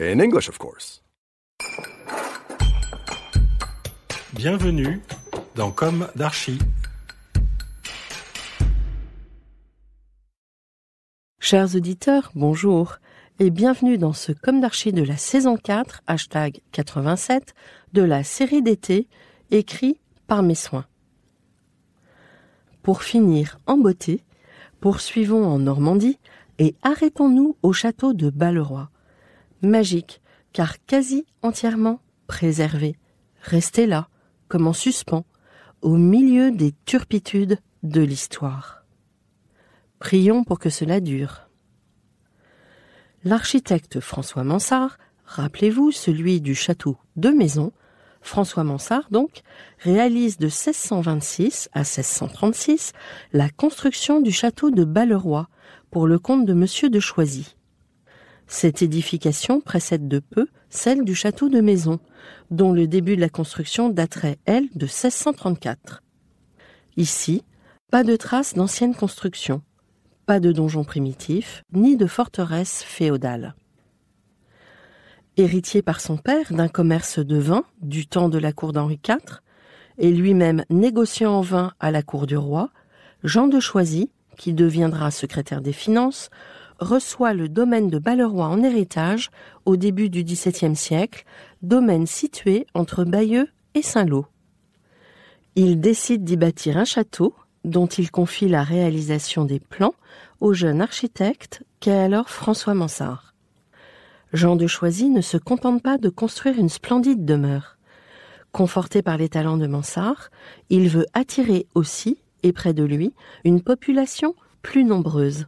In English, of course. Bienvenue dans Comme d'Archie. Chers auditeurs, bonjour et bienvenue dans ce Comme d'Archie de la saison 4, hashtag 87, de la série d'été, écrit par mes soins. Pour finir en beauté, poursuivons en Normandie et arrêtons-nous au château de Balleroy magique, car quasi entièrement préservé, resté là, comme en suspens, au milieu des turpitudes de l'histoire. Prions pour que cela dure. L'architecte François Mansart, rappelez-vous celui du château de Maison, François Mansart donc, réalise de 1626 à 1636 la construction du château de Balleroy pour le compte de Monsieur de Choisy. Cette édification précède de peu celle du château de Maison, dont le début de la construction daterait, elle, de 1634. Ici, pas de traces d'anciennes constructions, pas de donjon primitif, ni de forteresse féodale. Héritier par son père d'un commerce de vin du temps de la cour d'Henri IV, et lui-même négociant en vin à la cour du roi, Jean de Choisy, qui deviendra secrétaire des Finances, reçoit le domaine de Balleroy en héritage au début du XVIIe siècle, domaine situé entre Bayeux et Saint-Lô. Il décide d'y bâtir un château dont il confie la réalisation des plans au jeune architecte qu'est alors François Mansart. Jean de Choisy ne se contente pas de construire une splendide demeure. Conforté par les talents de Mansart, il veut attirer aussi, et près de lui, une population plus nombreuse.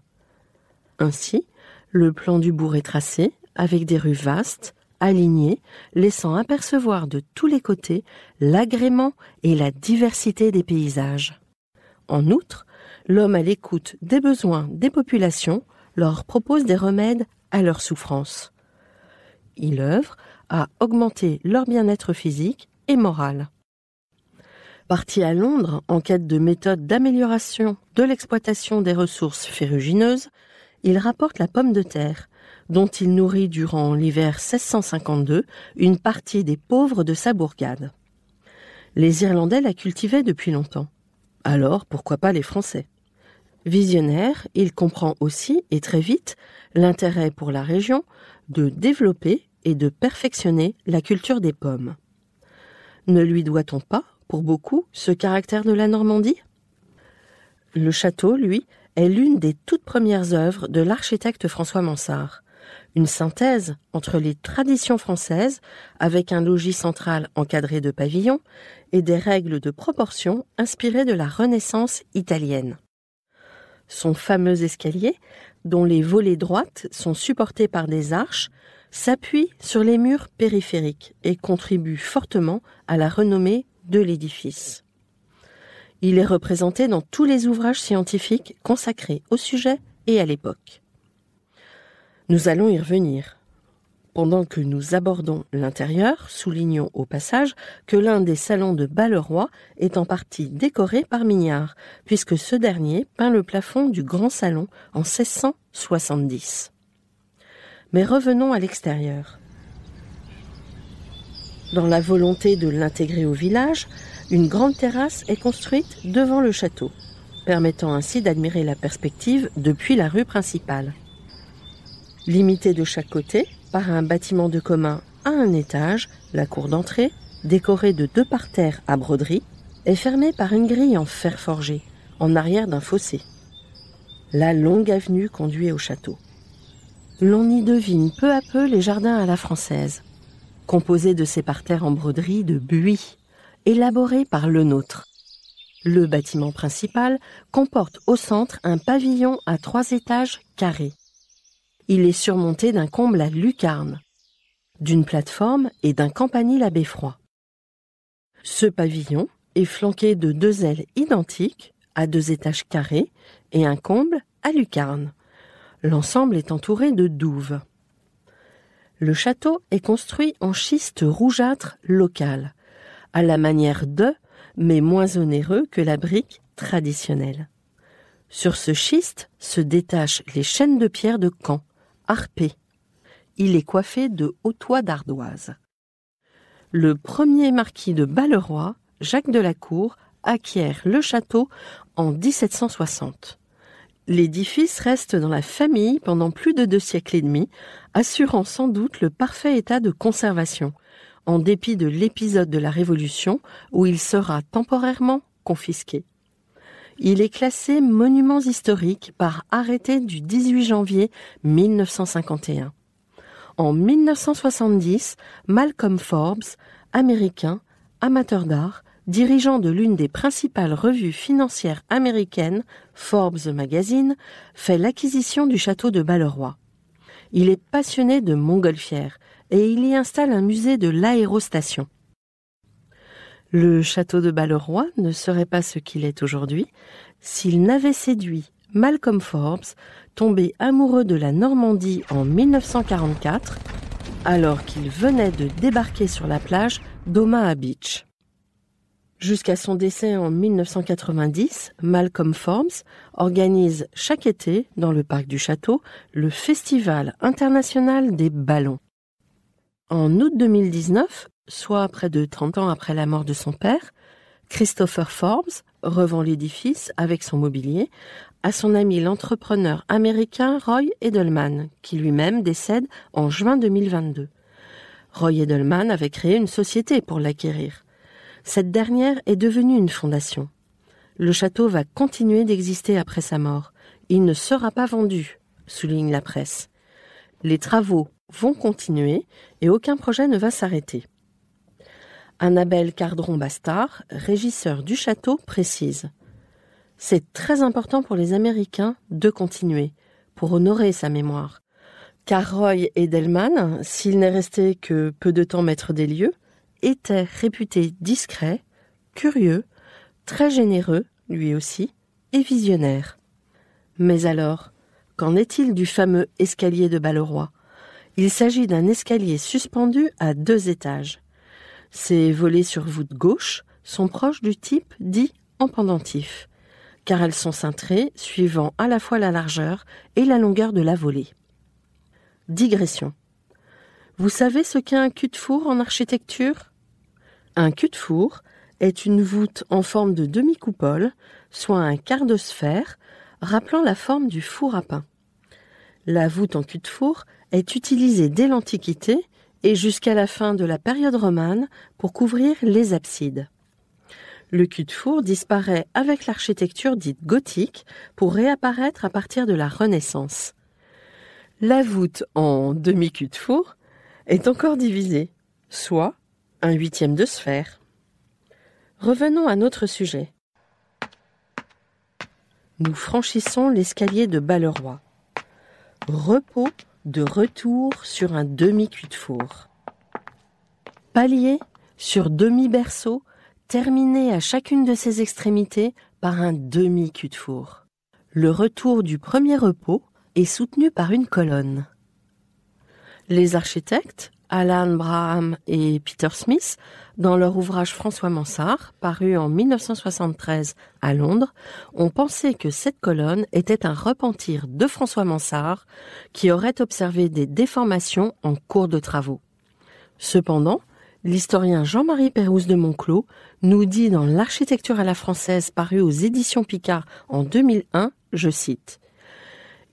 Ainsi, le plan du bourg est tracé avec des rues vastes, alignées, laissant apercevoir de tous les côtés l'agrément et la diversité des paysages. En outre, l'homme à l'écoute des besoins des populations leur propose des remèdes à leurs souffrances. Il œuvre à augmenter leur bien-être physique et moral. Parti à Londres en quête de méthodes d'amélioration de l'exploitation des ressources ferrugineuses, il rapporte la pomme de terre, dont il nourrit durant l'hiver 1652 une partie des pauvres de sa bourgade. Les Irlandais la cultivaient depuis longtemps. Alors, pourquoi pas les Français Visionnaire, il comprend aussi, et très vite, l'intérêt pour la région de développer et de perfectionner la culture des pommes. Ne lui doit-on pas, pour beaucoup, ce caractère de la Normandie Le château, lui, est l'une des toutes premières œuvres de l'architecte François Mansart. Une synthèse entre les traditions françaises, avec un logis central encadré de pavillons, et des règles de proportion inspirées de la Renaissance italienne. Son fameux escalier, dont les volets droites sont supportés par des arches, s'appuie sur les murs périphériques et contribue fortement à la renommée de l'édifice. Il est représenté dans tous les ouvrages scientifiques consacrés au sujet et à l'époque. Nous allons y revenir. Pendant que nous abordons l'intérieur, soulignons au passage que l'un des salons de Balleroy est en partie décoré par Mignard, puisque ce dernier peint le plafond du grand salon en 1670. Mais revenons à l'extérieur. Dans la volonté de l'intégrer au village, une grande terrasse est construite devant le château, permettant ainsi d'admirer la perspective depuis la rue principale. Limitée de chaque côté par un bâtiment de commun à un étage, la cour d'entrée, décorée de deux parterres à broderie, est fermée par une grille en fer forgé, en arrière d'un fossé. La longue avenue conduit au château. L'on y devine peu à peu les jardins à la française, composés de ces parterres en broderie de buis élaboré par le nôtre. Le bâtiment principal comporte au centre un pavillon à trois étages carrés. Il est surmonté d'un comble à lucarne, d'une plateforme et d'un campanile à beffroi. Ce pavillon est flanqué de deux ailes identiques à deux étages carrés et un comble à lucarne. L'ensemble est entouré de douves. Le château est construit en schiste rougeâtre local, à la manière de, mais moins onéreux que la brique traditionnelle. Sur ce schiste se détachent les chaînes de pierre de Caen, harpées. Il est coiffé de hauts toits d'ardoise. Le premier marquis de Balleroy, Jacques de la Cour, acquiert le château en 1760. L'édifice reste dans la famille pendant plus de deux siècles et demi, assurant sans doute le parfait état de conservation en dépit de l'épisode de la Révolution où il sera temporairement confisqué. Il est classé monument historique par arrêté du 18 janvier 1951. En 1970, Malcolm Forbes, américain, amateur d'art, dirigeant de l'une des principales revues financières américaines, Forbes Magazine, fait l'acquisition du château de Balleroy. Il est passionné de montgolfière et il y installe un musée de l'aérostation. Le château de Balleroy ne serait pas ce qu'il est aujourd'hui s'il n'avait séduit Malcolm Forbes, tombé amoureux de la Normandie en 1944, alors qu'il venait de débarquer sur la plage d'Omaha Beach. Jusqu'à son décès en 1990, Malcolm Forbes organise chaque été, dans le parc du château, le Festival international des ballons. En août 2019, soit près de 30 ans après la mort de son père, Christopher Forbes revend l'édifice avec son mobilier à son ami l'entrepreneur américain Roy Edelman, qui lui-même décède en juin 2022. Roy Edelman avait créé une société pour l'acquérir. Cette dernière est devenue une fondation. Le château va continuer d'exister après sa mort. Il ne sera pas vendu, souligne la presse. Les travaux vont continuer et aucun projet ne va s'arrêter. Annabelle Cardron-Bastard, régisseur du château, précise C'est très important pour les Américains de continuer, pour honorer sa mémoire. Car Roy Edelman, s'il n'est resté que peu de temps maître des lieux, était réputé discret, curieux, très généreux, lui aussi, et visionnaire. Mais alors, qu'en est-il du fameux escalier de Balleroy il s'agit d'un escalier suspendu à deux étages. Ces volets sur voûte gauche sont proches du type dit en pendentif, car elles sont cintrées suivant à la fois la largeur et la longueur de la volée. Digression. Vous savez ce qu'est un cul-de-four en architecture Un cul-de-four est une voûte en forme de demi-coupole, soit un quart de sphère, rappelant la forme du four à pain. La voûte en cul-de-four est utilisé dès l'Antiquité et jusqu'à la fin de la période romane pour couvrir les absides. Le cul-de-four disparaît avec l'architecture dite gothique pour réapparaître à partir de la Renaissance. La voûte en demi-cul-de-four est encore divisée, soit un huitième de sphère. Revenons à notre sujet. Nous franchissons l'escalier de Balleroy. Repos de retour sur un demi-cuit de four. Palier sur demi-berceau, terminé à chacune de ses extrémités par un demi-cuit de four. Le retour du premier repos est soutenu par une colonne. Les architectes Alan Braham et Peter Smith dans leur ouvrage François Mansart, paru en 1973 à Londres, ont pensé que cette colonne était un repentir de François Mansart qui aurait observé des déformations en cours de travaux. Cependant, l'historien Jean-Marie Pérouse de Monclos nous dit dans L'architecture à la française paru aux éditions Picard en 2001, je cite,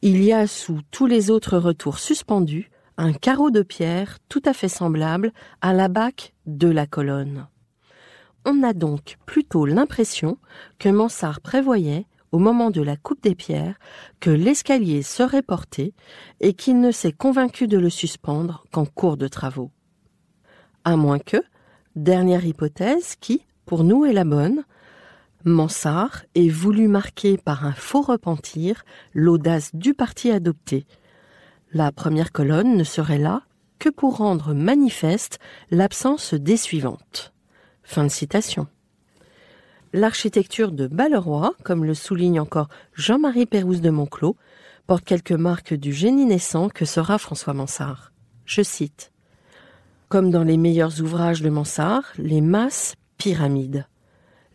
Il y a sous tous les autres retours suspendus un carreau de pierre tout à fait semblable à la bac de la colonne. On a donc plutôt l'impression que Mansart prévoyait, au moment de la coupe des pierres, que l'escalier serait porté et qu'il ne s'est convaincu de le suspendre qu'en cours de travaux. À moins que, dernière hypothèse qui, pour nous, est la bonne, Mansart ait voulu marquer par un faux repentir l'audace du parti adopté, la première colonne ne serait là que pour rendre manifeste l'absence des suivantes. Fin de citation. L'architecture de Balleroy, comme le souligne encore Jean-Marie Pérouse de Monclos, porte quelques marques du génie naissant que sera François Mansart. Je cite. Comme dans les meilleurs ouvrages de Mansart, les masses pyramides.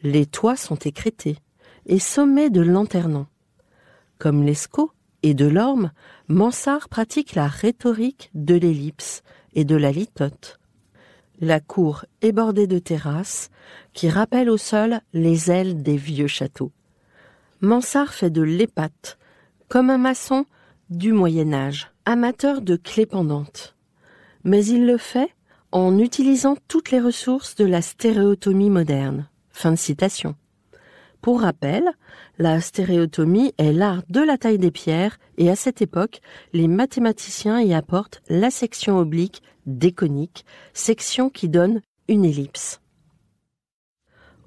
Les toits sont écrétés et sommets de lanternons. Comme l'Escaut, et de l'orme, Mansart pratique la rhétorique de l'ellipse et de la litote. La cour est bordée de terrasses qui rappellent au sol les ailes des vieux châteaux. Mansart fait de l'épate, comme un maçon du Moyen Âge, amateur de clés pendantes. Mais il le fait en utilisant toutes les ressources de la stéréotomie moderne. Fin de citation. Pour rappel, la stéréotomie est l'art de la taille des pierres et à cette époque, les mathématiciens y apportent la section oblique déconique, section qui donne une ellipse.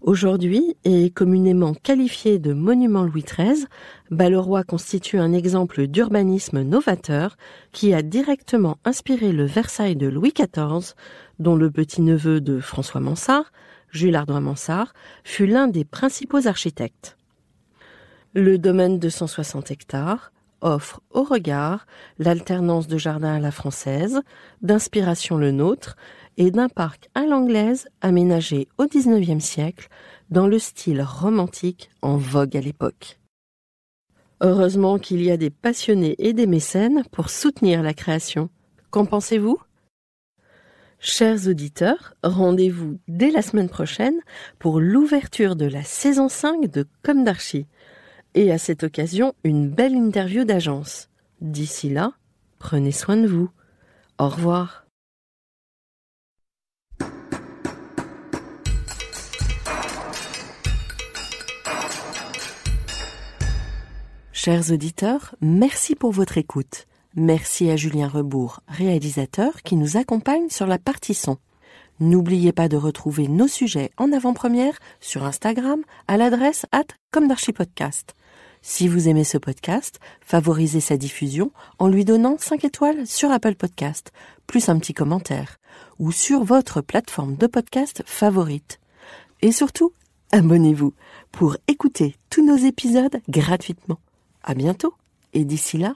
Aujourd'hui et communément qualifié de monument Louis XIII, Balleroy constitue un exemple d'urbanisme novateur qui a directement inspiré le Versailles de Louis XIV, dont le petit-neveu de François Mansart Jules Ardoin-Mansart, fut l'un des principaux architectes. Le domaine de 160 hectares offre au regard l'alternance de jardins à la française, d'inspiration le nôtre, et d'un parc à l'anglaise aménagé au XIXe siècle dans le style romantique en vogue à l'époque. Heureusement qu'il y a des passionnés et des mécènes pour soutenir la création. Qu'en pensez-vous Chers auditeurs, rendez-vous dès la semaine prochaine pour l'ouverture de la saison 5 de Comme d'Archie. Et à cette occasion, une belle interview d'agence. D'ici là, prenez soin de vous. Au revoir. Chers auditeurs, merci pour votre écoute. Merci à Julien Rebourg, réalisateur, qui nous accompagne sur la partie son. N'oubliez pas de retrouver nos sujets en avant-première sur Instagram à l'adresse at Si vous aimez ce podcast, favorisez sa diffusion en lui donnant 5 étoiles sur Apple Podcast, plus un petit commentaire, ou sur votre plateforme de podcast favorite. Et surtout, abonnez-vous pour écouter tous nos épisodes gratuitement. À bientôt et d'ici là,